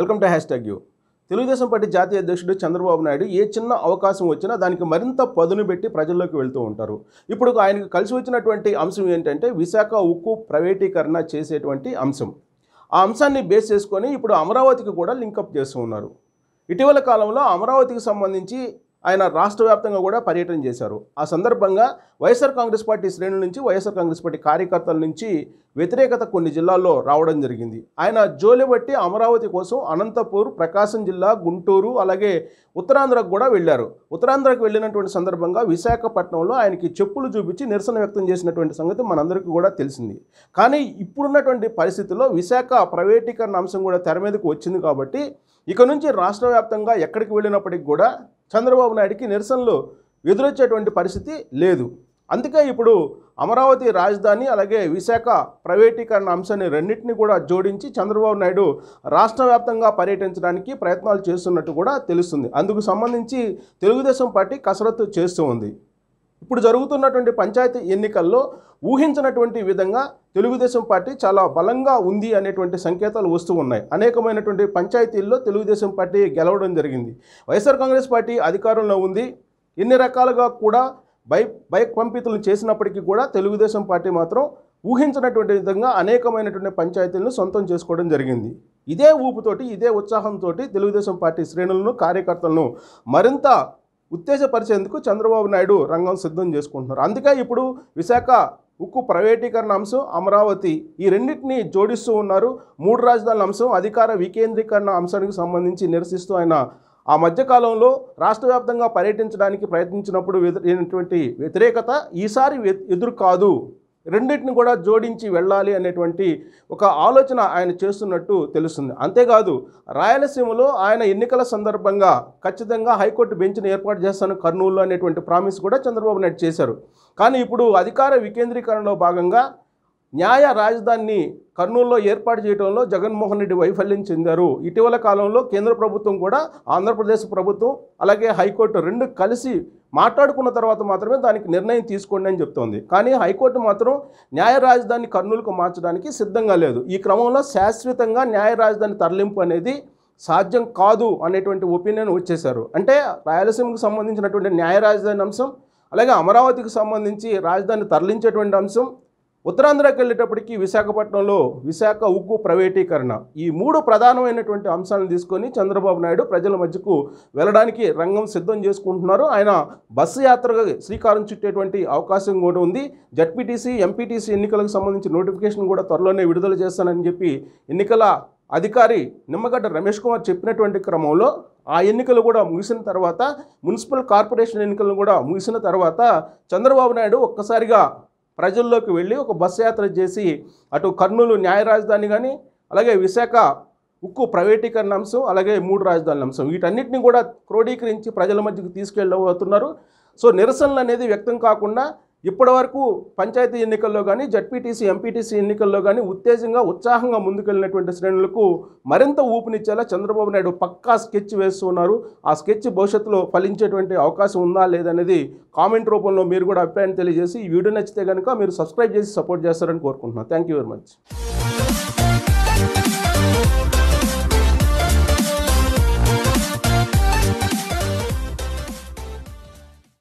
welcome to hashtag U Telugu Desam party జాతీయ అధ్యక్షుడు చంద్రబాబు నాయుడు ఏ చిన్న అవకాశం వచ్చినా దానికి మరింత పదును పెట్టి ప్రజల్లోకి వెళ్తూ ఉంటారు ఇప్పుడు ఆయనకు కలిసి వచ్చినటువంటి అంశం ఏంటంటే విశాఖ ఉక్కు ప్రైవేటీకరణ చేసేటువంటి అంశం ఆ అంశాన్ని బేస్ చేసుకొని ఇప్పుడు అమరావతికి కూడా లింకప్ చేస్తూ ఉన్నారు ఇటీవల కాలంలో అమరావతికి సంబంధించి ఆయన రాష్ట్ర వ్యాప్తంగా కూడా పర్యటన చేశారు ఆ సందర్భంగా వైఎస్ఆర్ కాంగ్రెస్ పార్టీ శ్రేణుల నుంచి వైఎస్ఆర్ కాంగ్రెస్ పార్టీ కార్యకర్తల నుంచి వ్యతిరేకత కొన్ని జిల్లాల్లో రావడం జరిగింది ఆయన జోలిబట్టి అమరావతి కోసం అనంతపూర్ ప్రకాశం జిల్లా గుంటూరు అలాగే ఉత్తరాంధ్రకు కూడా వెళ్ళారు ఉత్తరాంధ్రకు వెళ్ళినటువంటి సందర్భంగా విశాఖపట్నంలో ఆయనకి చెప్పులు చూపించి నిరసన వ్యక్తం చేసినటువంటి సంగతి మనందరికీ కూడా తెలిసింది కానీ ఇప్పుడున్నటువంటి పరిస్థితుల్లో విశాఖ ప్రైవేటీకరణ అంశం కూడా తెర మీదకు వచ్చింది కాబట్టి ఇక నుంచి రాష్ట్ర వ్యాప్తంగా ఎక్కడికి వెళ్ళినప్పటికి కూడా చంద్రబాబు నాయుడికి నిరసనలు ఎదురొచ్చేటువంటి పరిస్థితి లేదు అందుకే ఇప్పుడు అమరావతి రాజధాని అలాగే విశాఖ ప్రైవేటీకరణ అంశాన్ని రెండింటిని కూడా జోడించి చంద్రబాబు నాయుడు రాష్ట్ర వ్యాప్తంగా పర్యటించడానికి ప్రయత్నాలు చేస్తున్నట్టు కూడా తెలుస్తుంది అందుకు సంబంధించి తెలుగుదేశం పార్టీ కసరత్తు చేస్తూ ఉంది ఇప్పుడు జరుగుతున్నటువంటి పంచాయతీ ఎన్నికల్లో ఊహించినటువంటి విధంగా తెలుగుదేశం పార్టీ చాలా బలంగా ఉంది అనేటువంటి సంకేతాలు వస్తూ ఉన్నాయి అనేకమైనటువంటి పంచాయతీల్లో తెలుగుదేశం పార్టీ గెలవడం జరిగింది వైఎస్ఆర్ కాంగ్రెస్ పార్టీ అధికారంలో ఉంది ఎన్ని రకాలుగా కూడా బైక్ బైక్ పంపితులను చేసినప్పటికీ కూడా తెలుగుదేశం పార్టీ మాత్రం ఊహించినటువంటి విధంగా అనేకమైనటువంటి పంచాయతీలను సొంతం చేసుకోవడం జరిగింది ఇదే ఊపుతోటి ఇదే ఉత్సాహంతో తెలుగుదేశం పార్టీ శ్రేణులను కార్యకర్తలను మరింత ఉత్తేజపరిచేందుకు చంద్రబాబు నాయుడు రంగం సిద్ధం చేసుకుంటున్నారు అందుకే ఇప్పుడు విశాఖ ఉక్కు ప్రైవేటీకరణ అంశం అమరావతి ఈ రెండింటిని జోడిస్తూ ఉన్నారు మూడు రాజధానుల అంశం అధికార వికేంద్రీకరణ అంశానికి సంబంధించి నిరసిస్తూ ఆయన ఆ మధ్యకాలంలో రాష్ట్ర వ్యాప్తంగా పర్యటించడానికి ప్రయత్నించినప్పుడు వ్యతిరేకత ఈసారి ఎదురు కాదు రెండింటిని కూడా జోడించి వెళ్ళాలి అనేటువంటి ఒక ఆలోచన ఆయన చేస్తున్నట్టు తెలుస్తుంది అంతేకాదు రాయలసీమలో ఆయన ఎన్నికల సందర్భంగా ఖచ్చితంగా హైకోర్టు బెంచ్ను ఏర్పాటు చేస్తాను కర్నూలు అనేటువంటి ప్రామిస్ కూడా చంద్రబాబు నాయుడు చేశారు కానీ ఇప్పుడు అధికార వికేంద్రీకరణలో భాగంగా న్యాయ రాజధానిని కర్నూలులో ఏర్పాటు చేయడంలో జగన్మోహన్ రెడ్డి వైఫల్యం చెందారు ఇటీవల కాలంలో కేంద్ర ప్రభుత్వం కూడా ఆంధ్రప్రదేశ్ ప్రభుత్వం అలాగే హైకోర్టు రెండు కలిసి మాట్లాడుకున్న తర్వాత మాత్రమే దానికి నిర్ణయం తీసుకోండి అని చెప్తోంది కానీ హైకోర్టు మాత్రం న్యాయ రాజధాని కర్నూలుకు మార్చడానికి సిద్ధంగా లేదు ఈ క్రమంలో శాశ్వతంగా న్యాయ రాజధాని తరలింపు అనేది సాధ్యం కాదు అనేటువంటి ఒపీనియన్ వచ్చేశారు అంటే రాయలసీమకు సంబంధించినటువంటి న్యాయ రాజధాని అంశం అలాగే అమరావతికి సంబంధించి రాజధాని తరలించేటువంటి అంశం ఉత్తరాంధ్రకి వెళ్ళేటప్పటికి విశాఖపట్నంలో విశాఖ ఉక్కు ప్రైవేటీకరణ ఈ మూడు ప్రధానమైనటువంటి అంశాలను తీసుకొని చంద్రబాబు నాయుడు ప్రజల మధ్యకు వెళ్ళడానికి రంగం సిద్ధం చేసుకుంటున్నారు ఆయన బస్సు యాత్రగా శ్రీకారం చుట్టేటువంటి అవకాశం కూడా ఉంది జడ్పీటీసీ ఎంపీటీసీ ఎన్నికలకు సంబంధించి నోటిఫికేషన్ కూడా త్వరలోనే విడుదల చేస్తానని చెప్పి ఎన్నికల అధికారి నిమ్మగడ్డ రమేష్ కుమార్ చెప్పినటువంటి క్రమంలో ఆ ఎన్నికలు కూడా ముగిసిన తర్వాత మున్సిపల్ కార్పొరేషన్ ఎన్నికలు కూడా ముగిసిన తర్వాత చంద్రబాబు నాయుడు ఒక్కసారిగా ప్రజల్లోకి వెళ్ళి ఒక బస్సు యాత్ర చేసి అటు కర్నూలు న్యాయ రాజధాని కానీ అలాగే విశాఖ ఉక్కు ప్రైవేటీకరణ అంశం అలాగే మూడు రాజధానుల అంశం వీటన్నిటిని కూడా క్రోడీకరించి ప్రజల మధ్యకు తీసుకెళ్ళబోతున్నారు సో నిరసనలు అనేది వ్యక్తం కాకుండా ఇప్పటి వరకు పంచాయతీ ఎన్నికల్లో కానీ జడ్పీటీసీ ఎంపీటీసీ ఎన్నికల్లో కానీ ఉత్తేజంగా ఉత్సాహంగా ముందుకెళ్ళినటువంటి శ్రేణులకు మరింత ఊపునిచ్చేలా చంద్రబాబు నాయుడు పక్కా స్కెచ్ వేస్తున్నారు ఆ స్కెచ్ భవిష్యత్తులో ఫలించేటువంటి అవకాశం ఉందా లేదనేది కామెంట్ రూపంలో మీరు కూడా అభిప్రాయం తెలియజేసి ఈ వీడియో నచ్చితే కనుక మీరు సబ్స్క్రైబ్ చేసి సపోర్ట్ చేస్తారని కోరుకుంటున్నాను థ్యాంక్ యూ వెరీ మచ్